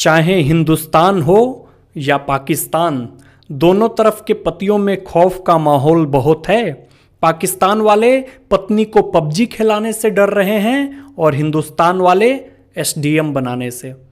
चाहे हिंदुस्तान हो या पाकिस्तान दोनों तरफ के पतियों में खौफ का माहौल बहुत है पाकिस्तान वाले पत्नी को पबजी खिलाने से डर रहे हैं और हिंदुस्तान वाले एसडीएम बनाने से